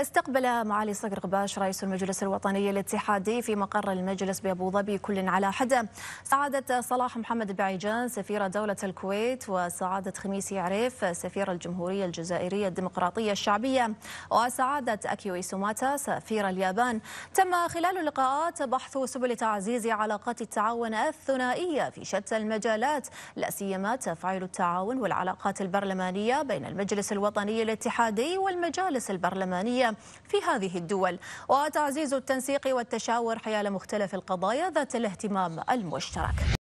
استقبل معالي صقر غباش رئيس المجلس الوطني الاتحادي في مقر المجلس بأبو ظبي كل على حدة سعادة صلاح محمد بعيجان سفير دولة الكويت وسعادة خميسي عريف سفير الجمهورية الجزائرية الديمقراطية الشعبية وسعادة أكيوي سوماتا سفير اليابان تم خلال اللقاءات بحث سبل تعزيز علاقات التعاون الثنائية في شتى المجالات لا سيما تفعيل التعاون والعلاقات البرلمانية بين المجلس الوطني الاتحادي والمجالس البرلمانية الدولية في هذه الدول وتعزيز التنسيق والتشاور حيال مختلف القضايا ذات الاهتمام المشترك